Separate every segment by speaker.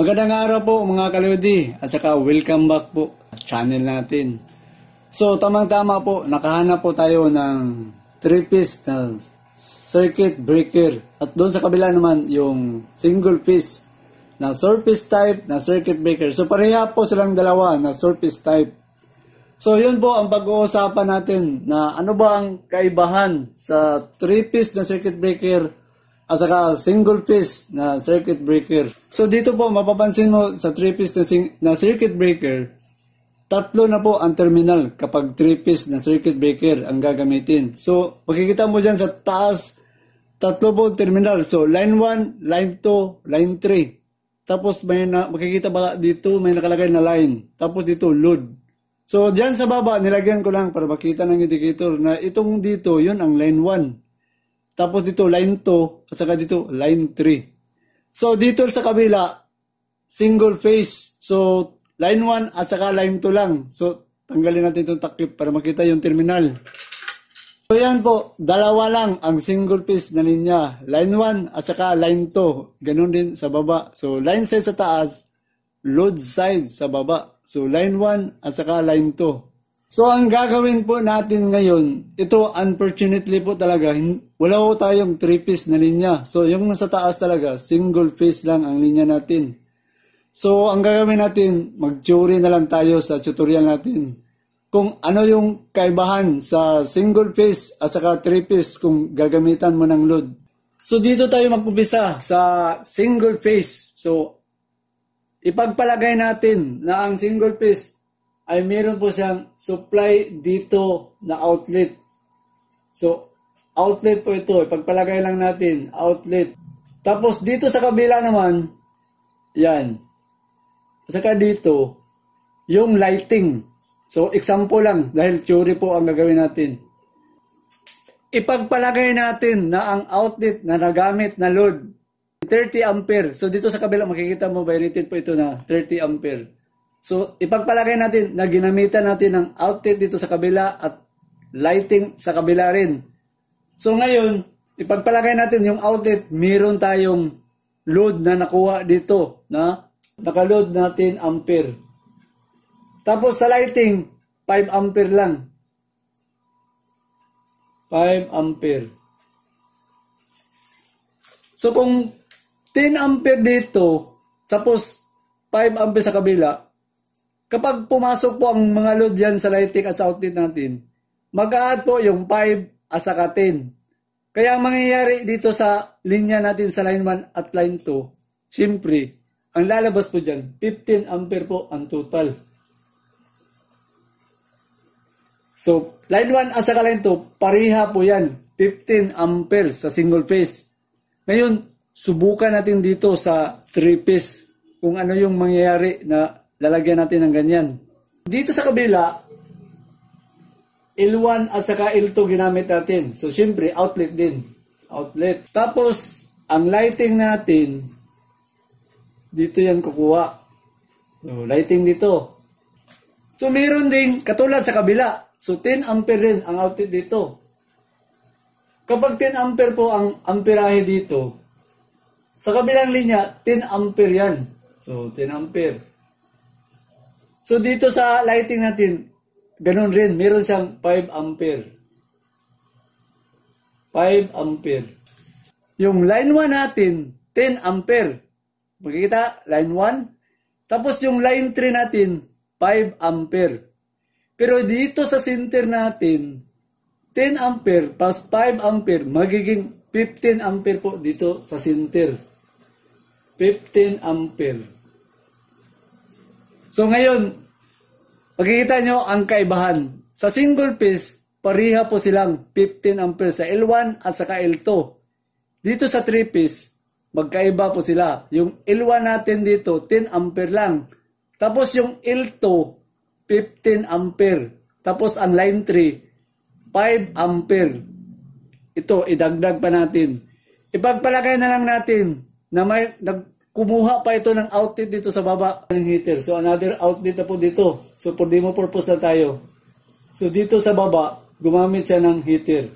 Speaker 1: Magandang araw po mga kalodi at saka welcome back po sa channel natin. So tamang-tama po, nakahanap po tayo ng 3-piece na circuit breaker at doon sa kabila naman yung single piece na surface type na circuit breaker. So pareha po silang dalawa na surface type. So yun po ang pag-uusapan natin na ano ba ang kaibahan sa 3-piece na circuit breaker at saka single piece na circuit breaker. So dito po mapapansin mo sa 3 piece na, na circuit breaker, tatlo na po ang terminal kapag 3 piece na circuit breaker ang gagamitin. So makikita mo dyan sa taas, tatlo po terminal. So line 1, line 2, line 3. Tapos may na, makikita ba dito may nakalagay na line. Tapos dito load. So dyan sa baba nilagyan ko lang para makita ng indicator na itong dito yun ang line 1. Tapos dito line 2, at saka dito line 3. So dito sa kabila, single phase. So line 1 at saka line 2 lang. So tanggalin natin itong takip para makita yung terminal. So yan po, dalawa lang ang single phase na linya. Line 1 at saka line 2. Ganun din sa baba. So line side sa taas, load side sa baba. So line 1 at saka line 2. So ang gagawin po natin ngayon, ito unfortunately po talaga, wala po tayong three-piece na linya. So yung nasa taas talaga, single piece lang ang linya natin. So ang gagawin natin, mag-theory na lang tayo sa tutorial natin. Kung ano yung kaibahan sa single piece at saka three-piece kung gagamitan mo ng load. So dito tayo mag sa single piece. So ipagpalagay natin na ang single piece ay meron po siyang supply dito na outlet. So, outlet po ito. Pagpalagay lang natin, outlet. Tapos dito sa kabila naman, yan. Saka dito, yung lighting. So, example lang, dahil theory po ang gagawin natin. Ipagpalagay natin na ang outlet na nagamit na load, 30 ampere. So, dito sa kabila, makikita mo, by rated po ito na 30 ampere. So, ipagpalagay natin na ginamitan natin ang outlet dito sa kabila at lighting sa kabila rin. So, ngayon, ipagpalagay natin yung outlet, meron tayong load na nakuha dito na nakaload natin ampere. Tapos sa lighting, 5 ampere lang. 5 ampere. So kung 10 ampere dito, tapos 5 ampere sa kabila, Kapag pumasok po ang mga load dyan sa lighting as outlet natin, mag-add po yung 5 at saka 10. Kaya ang mangyayari dito sa linya natin sa line 1 at line 2, siyempre, ang lalabas po dyan, 15 ampere po ang total. So, line 1 at saka line 2, pariha po yan, 15 ampere sa single phase. Ngayon, subukan natin dito sa 3 phase kung ano yung mangyayari na Lalagyan natin ng ganyan. Dito sa kabila, L1 at saka L2 ginamit natin. So, syempre, outlet din. Outlet. Tapos, ang lighting natin, dito yan kukuha. So, lighting dito. So, meron din, katulad sa kabila. So, 10 ampere din ang outlet dito. Kapag 10 ampere po ang amperahe dito, sa kabilang linya, 10 ampere yan. So, 10 ampere. So dito sa lighting natin, ganun rin, meron siyang 5 ampere. 5 ampere. Yung line 1 natin, 10 ampere. Makikita, line 1. Tapos yung line 3 natin, 5 ampere. Pero dito sa center natin, 10 ampere plus 5 ampere, magiging 15 ampere po dito sa center. 15 ampere. So ngayon, Makikita nyo ang kaibahan. Sa single piece, pariha po silang 15 ampere sa L1 at saka L2. Dito sa 3 piece, magkaiba po sila. Yung L1 natin dito, 10 ampere lang. Tapos yung L2, 15 ampere. Tapos ang line 3, 5 ampere. Ito, idagdag pa natin. Ipagpalagay na lang natin na may, Kumuha pa ito ng outlet dito sa baba ng heater. So another outlet na po dito. So for demo purpose na tayo. So dito sa baba, gumamit siya ng heater.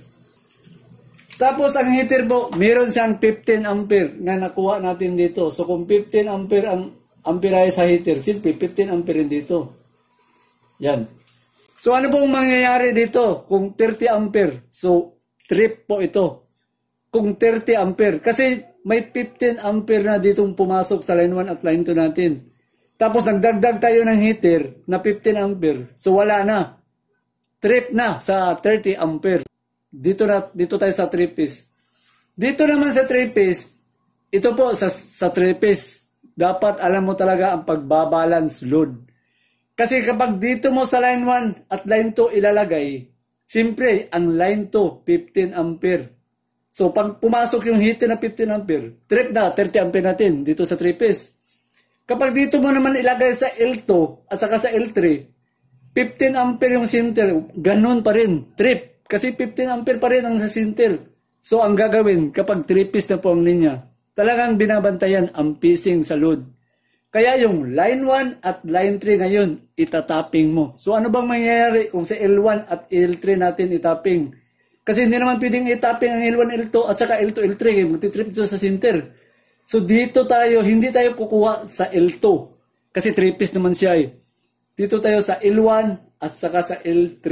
Speaker 1: Tapos ang heater po, meron siyang 15 ampere na nakuha natin dito. So kung 15 ampere ang ampere sa heater, simple 15 ampere dito. Yan. So ano pong mangyayari dito kung 30 ampere? So trip po ito. Kung 30 ampere. Kasi may 15 ampere na ditong pumasok sa line 1 at line 2 natin. Tapos nagdagdag tayo ng heater na 15 ampere. So wala na. Trip na sa 30 ampere. Dito na dito tayo sa 3 piece. Dito naman sa 3 piece, ito po sa sa 3 piece dapat alam mo talaga ang pagbabalance load. Kasi kapag dito mo sa line 1 at line 2 ilalagay, siyempre ang line 2 15 ampere So, pag pumasok yung heater na 15 ampere, trip na, 30 ampere natin dito sa 3 phase. Kapag dito mo naman ilagay sa L2 at saka sa L3, 15 ampere yung center, ganun pa rin, trip. Kasi 15 ampere pa rin ang sa center. So, ang gagawin kapag 3-piece na po ang linya, talagang binabantayan ang pacing sa load. Kaya yung line 1 at line 3 ngayon, itatapping mo. So, ano bang mangyayari kung sa L1 at L3 natin itapping? Kasi hindi naman pwedeng i itapping ang L1, L2 at saka L2, L3. Kaya trip dito sa center. So dito tayo, hindi tayo kukuha sa L2. Kasi 3-piece naman siya eh. Dito tayo sa L1 at saka sa L3.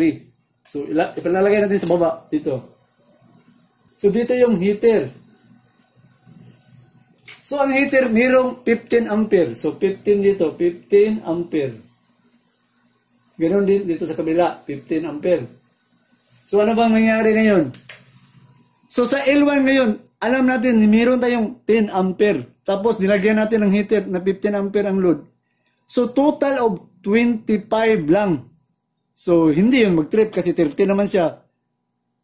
Speaker 1: So ipalalagay natin sa baba dito. So dito yung heater. So ang heater mayroong 15 ampere. So 15 dito, 15 ampere. Ganoon din dito sa kabila, 15 ampere. So ano bang nangyari ngayon? So sa L1 ngayon, alam natin, meron tayong 10 ampere. Tapos nilagyan natin ng heater na 15 ampere ang load. So total of 25 lang. So hindi yun mag-trip kasi 30 naman siya.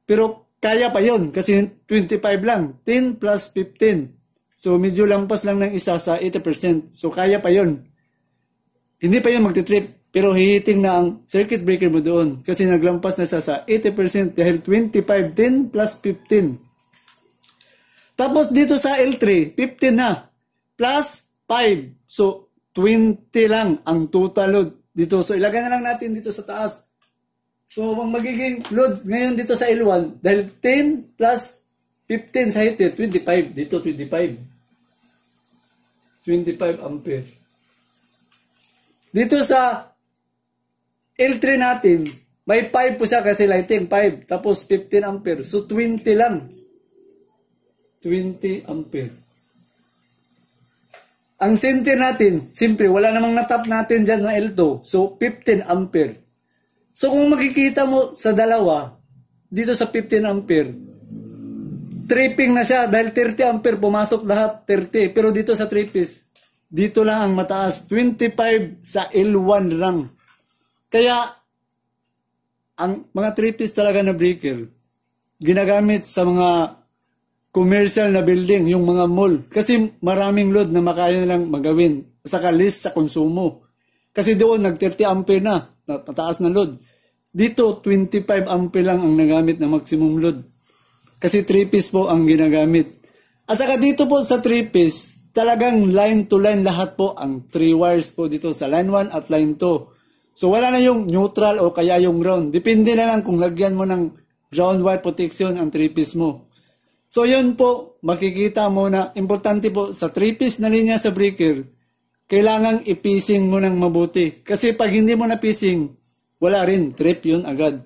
Speaker 1: Pero kaya pa yun kasi 25 lang. 10 plus 15. So medyo lampas lang ng isa sa 80%. So kaya pa yun. Hindi pa yun mag-trip. Pero hihiting na ang circuit breaker mo doon kasi naglampas na sa, sa 80% dahil 25, 10 plus 15. Tapos dito sa L3, 15 na. Plus 5. So, 20 lang ang total load dito. So, ilagay na lang natin dito sa taas. So, ang magiging load ngayon dito sa L1, dahil 10 plus 15 sa heater, 25. Dito, 25. 25 ampere. Dito sa L3 natin, may 5 po siya kasi lighting, 5. Tapos 15 ampere. So 20 lang. 20 ampere. Ang center natin, simple, wala namang natap natin dyan na L2. So 15 ampere. So kung makikita mo sa dalawa, dito sa 15 ampere, tripping na siya dahil 30 ampere pumasok lahat 30. Pero dito sa tripis, dito lang ang mataas. 25 sa L1 lang. Kaya, ang mga three-piece talaga na breaker, ginagamit sa mga commercial na building, yung mga mall. Kasi maraming load na makaya nilang magawin. sa list sa konsumo. Kasi doon, nag 30 ampere na, pataas na load. Dito, 25 ampere lang ang nagamit na maximum load. Kasi 3-piece po ang ginagamit. At saka dito po sa 3-piece, talagang line to line lahat po ang 3 wires po dito sa line 1 at line 2. So wala na yung neutral o kaya yung ground. Depende na lang kung lagyan mo ng ground wire protection ang 3-piece mo. So yun po, makikita mo na importante po sa 3-piece na linya sa breaker, kailangan ipising mo ng mabuti. Kasi pag hindi mo napising, wala rin, trip yun agad.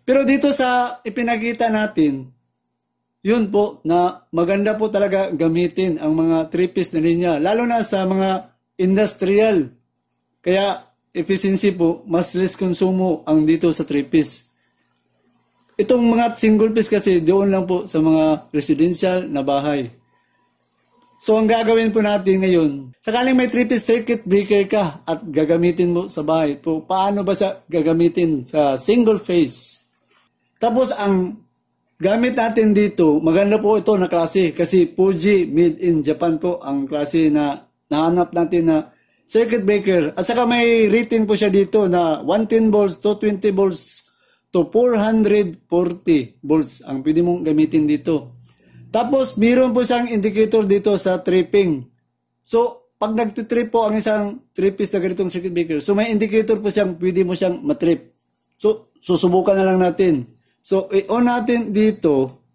Speaker 1: Pero dito sa ipinakita natin, yun po na maganda po talaga gamitin ang mga 3-piece na linya, lalo na sa mga industrial. Kaya efficiency po, mas less konsumo ang dito sa 3-piece. Itong mga single piece kasi doon lang po sa mga residential na bahay. So ang gagawin po natin ngayon, sakaling may 3-piece circuit breaker ka at gagamitin mo sa bahay, po, paano ba sa gagamitin sa single phase? Tapos ang Gamit natin dito, maganda po ito na klase kasi Fuji made in Japan po ang klase na nahanap natin na circuit breaker. At saka may written po siya dito na 110 volts, 220 volts to 440 volts ang pwede mong gamitin dito. Tapos meron po siyang indicator dito sa tripping. So pag nagtitrip po ang isang tripist na ganitong circuit breaker, so may indicator po siyang pwede mo siyang matrip. So susubukan na lang natin. So i-on natin dito.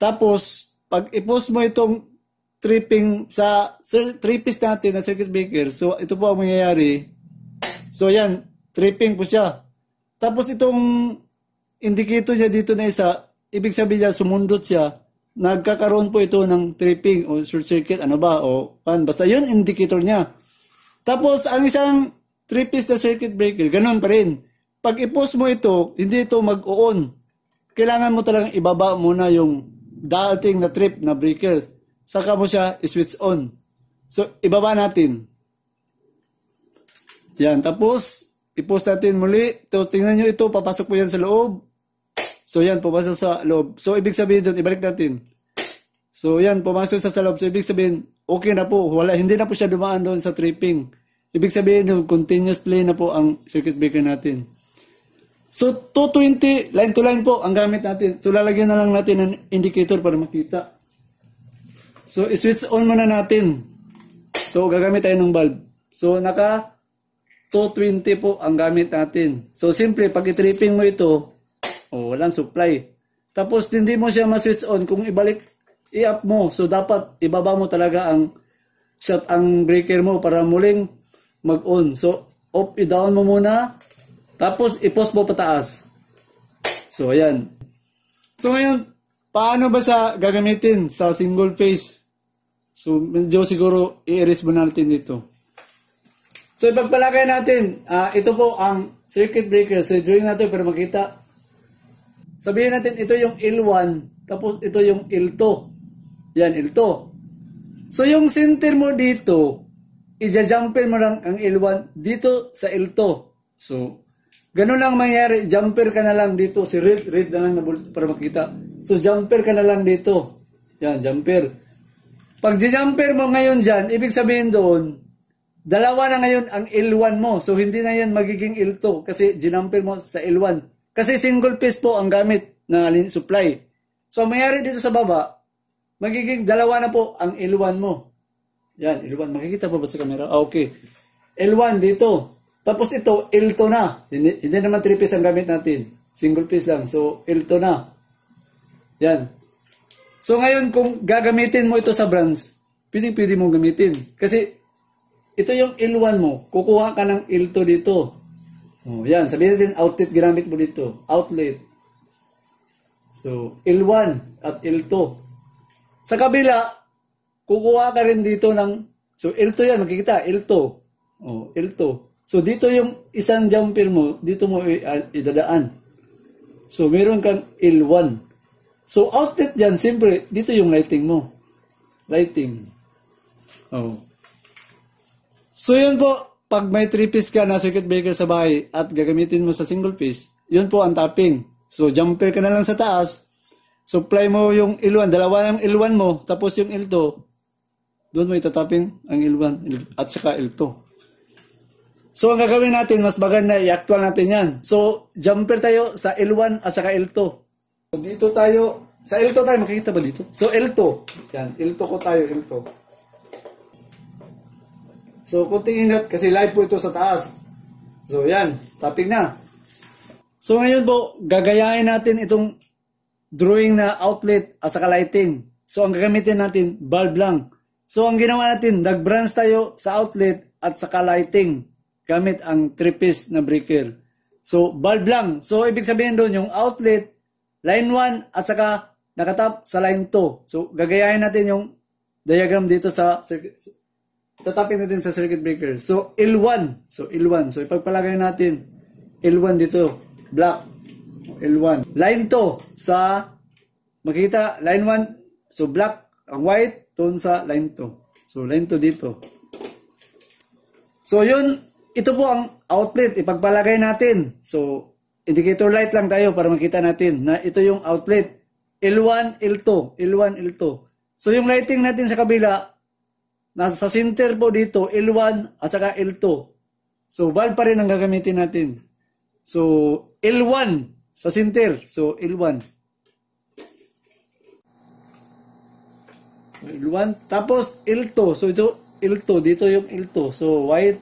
Speaker 1: Tapos pag i-post mo itong tripping sa tripist natin na circuit breaker. So ito po ang mangyayari. So ayan, tripping po siya. Tapos itong indicator niya dito na isa, ibig sabihin niya sumundot siya. Nagkakaroon po ito ng tripping o short circuit, ano ba, o pan. Basta yun indicator niya. Tapos ang isang tripist na circuit breaker, ganun pa rin. Pag i-post mo ito, hindi ito mag-on. Kailangan mo talagang ibaba muna yung dating na trip na breaker saka mo siya switch on. So, ibaba natin. Yan, tapos, i natin muli. Ito, tingnan nyo ito, papasok po yan sa loob. So, yan, pumasok sa loob. So, ibig sabihin doon, ibalik natin. So, yan, pumasok sa, loob. So, ibig sabihin, okay na po. Wala, hindi na po siya dumaan doon sa tripping. Ibig sabihin, yung continuous play na po ang circuit breaker natin. So, 220, line to line po ang gamit natin. So, lalagyan na lang natin ng indicator para makita. So, switch on muna natin. So, gagamit tayo ng bulb. So, naka 220 po ang gamit natin. So, simple, pag i-tripping mo ito, oh, walang supply. Tapos, hindi mo siya ma-switch on kung ibalik, i-up mo. So, dapat ibaba mo talaga ang shut ang breaker mo para muling mag-on. So, off i-down mo muna. Tapos, i-post mo pataas. So, ayan. So, ngayon, paano ba sa gagamitin sa single phase So, medyo siguro i-erase mo natin dito. So, ipagpalagay natin, uh, ito po ang circuit breaker. So, drawing natin pero makita. Sabihin natin, ito yung L1, tapos ito yung L2. Yan, L2. So, yung center mo dito, i-jumper mo lang ang L1 dito sa L2. So, ganun lang mangyari. Jumper ka na lang dito. Si Red, Red na lang na para makita. So, jumper ka na lang dito. Yan, jumper. Pag jumper mo ngayon dyan, ibig sabihin doon, dalawa na ngayon ang L1 mo. So, hindi na yan magiging L2 kasi jumper mo sa L1. Kasi single piece po ang gamit na supply. So, mayari dito sa baba, magiging dalawa na po ang L1 mo. Yan, L1. Makikita po ba sa camera? Ah, okay. L1 dito. Tapos ito, L2 na. Hindi, hindi naman 3 piece ang gamit natin. Single piece lang. So, L2 na. Yan. So ngayon, kung gagamitin mo ito sa brands, pwede pwede mo gamitin. Kasi ito yung L1 mo. Kukuha ka ng L2 dito. Oh, yan, sabihin natin outlet ginamit mo dito. Outlet. So, L1 at L2. Sa kabila, kukuha ka rin dito ng... So, L2 yan, magkikita. L2. Oh, L2. So, dito yung isang jumper mo, dito mo idadaan. So, meron kang L1. So, outlet dyan, siyempre, dito yung lighting mo. Lighting. Oh. So, yun po, pag may 3-piece ka na circuit breaker sa bahay at gagamitin mo sa single piece, yun po ang tapping. So, jumper ka na lang sa taas, supply mo yung iluan, dalawa yung iluan mo, tapos yung ilto, doon mo itatapping ang iluan at saka ilto. So, ang gagawin natin, mas maganda, i-actual natin yan. So, jumper tayo sa L1 at saka L2. So, dito tayo, sa L2 tayo, makikita ba dito? So, L2. Yan, L2 ko tayo, L2. So, kunting ingat kasi live po ito sa taas. So, yan, topic na. So, ngayon po, gagayahin natin itong drawing na outlet at saka lighting. So, ang gagamitin natin, bulb lang. So, ang ginawa natin, nag-branch tayo sa outlet at saka lighting gamit ang 3-piece na breaker. So, bulb lang. So, ibig sabihin doon, yung outlet line 1 at saka nakatap sa line 2. So, gagayahin natin yung diagram dito sa circuit. Tatapin natin sa circuit breaker. So, L1. So, L1. So, ipagpalagay natin L1 dito. Black. L1. Line 2 sa makikita line 1. So, black ang white doon sa line 2. So, line 2 dito. So, yun. Ito po ang outlet. Ipagpalagay natin. So, indicator light lang tayo para makita natin na ito yung outlet. L1, L2, L1, L2. So yung lighting natin sa kabila, nasa center po dito, L1 at saka L2. So valve pa rin ang gagamitin natin. So L1 sa center. So L1. L1. Tapos L2. So ito L2. Dito yung L2. So white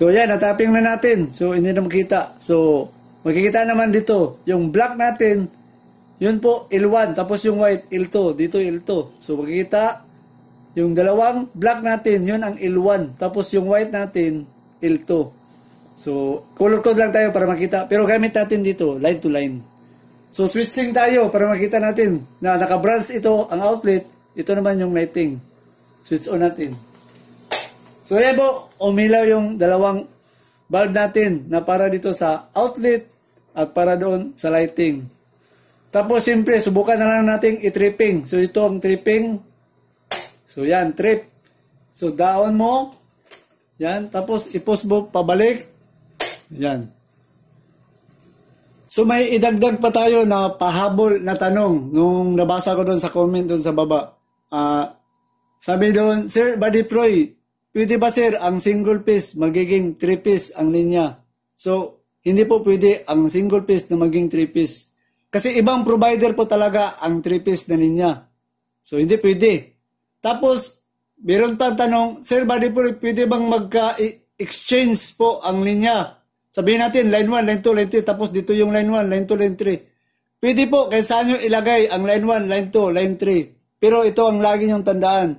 Speaker 1: So yan, natapping na natin. So hindi na makita. So makikita naman dito, yung black natin, yun po L1. Tapos yung white, L2. Dito L2. So makikita, yung dalawang black natin, yun ang L1. Tapos yung white natin, L2. So color code lang tayo para makita. Pero gamit natin dito, line to line. So switching tayo para makita natin na naka-branch ito ang outlet, ito naman yung lighting. Switch on natin. So ayan po, umilaw yung dalawang bulb natin na para dito sa outlet at para doon sa lighting. Tapos simple, subukan na lang natin i-tripping. So ito ang tripping. So yan, trip. So down mo. Yan, tapos i mo pabalik. Yan. So may idagdag pa tayo na pahabol na tanong nung nabasa ko doon sa comment doon sa baba. Uh, sabi doon, Sir Buddy Proy, Pwede ba sir, ang single piece magiging 3 piece ang linya? So, hindi po pwede ang single piece na maging 3 piece. Kasi ibang provider po talaga ang 3 piece na linya. So, hindi pwede. Tapos, meron pa tanong, sir, ba po pwede bang magka-exchange po ang linya? Sabihin natin, line 1, line 2, line 3, tapos dito yung line 1, line 2, line 3. Pwede po, kaya saan nyo ilagay ang line 1, line 2, line 3. Pero ito ang lagi nyong tandaan.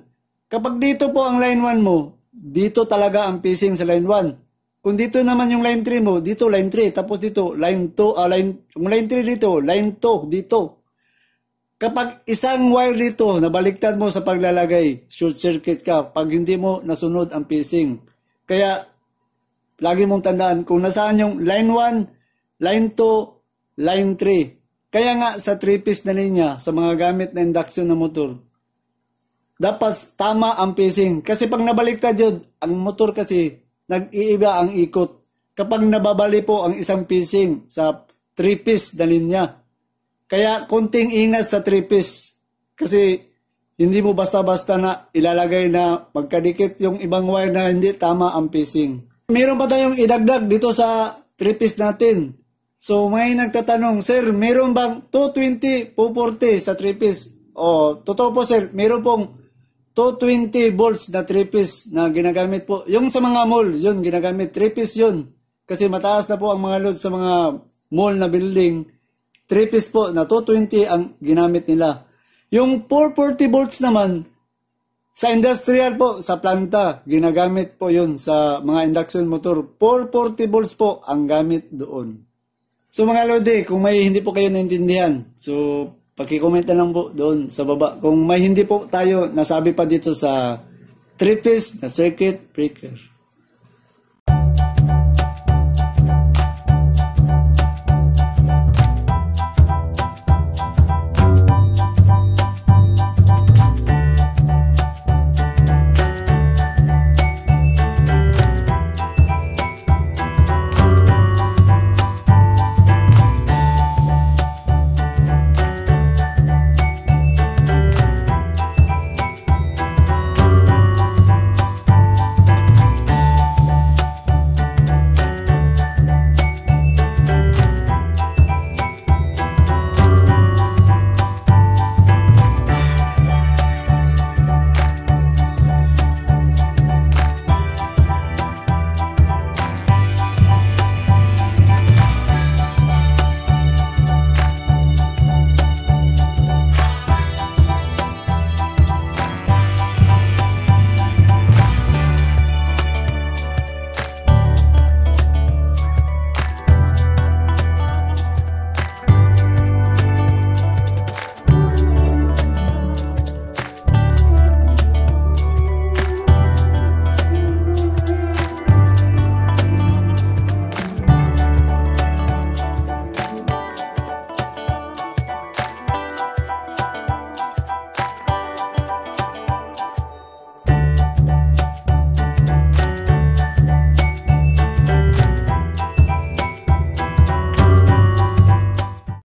Speaker 1: Kapag dito po ang line 1 mo, dito talaga ang pacing sa line 1. Kung dito naman yung line 3 mo, dito line 3, tapos dito line 2, ah, line, yung line 3 dito, line 2 dito. Kapag isang wire dito, nabaliktad mo sa paglalagay, short circuit ka pag hindi mo nasunod ang pacing. Kaya, lagi mong tandaan kung nasaan yung line 1, line 2, line 3. Kaya nga sa 3-piece na linya, sa mga gamit na induction na motor, dapat tama ang pacing. Kasi pag nabaliktad yun, ang motor kasi nag-iiba ang ikot. Kapag nababali po ang isang pacing sa 3-piece na linya. Kaya konting ingat sa 3-piece. Kasi hindi mo basta-basta na ilalagay na magkadikit yung ibang wire na hindi tama ang pacing. Meron pa tayong idagdag dito sa 3-piece natin. So may nagtatanong, Sir, meron bang 220, 240 sa 3-piece? O, totoo po sir, meron pong 220 volts na 3-piece na ginagamit po. Yung sa mga mall, yun, ginagamit 3-piece yun. Kasi mataas na po ang mga load sa mga mall na building. 3-piece po na 220 ang ginamit nila. Yung 440 volts naman, sa industrial po, sa planta, ginagamit po yun sa mga induction motor. 440 volts po ang gamit doon. So mga Lodi, kung may hindi po kayo naintindihan, so Pakicomment na lang po doon sa baba. Kung may hindi po tayo, nasabi pa dito sa three na circuit breaker.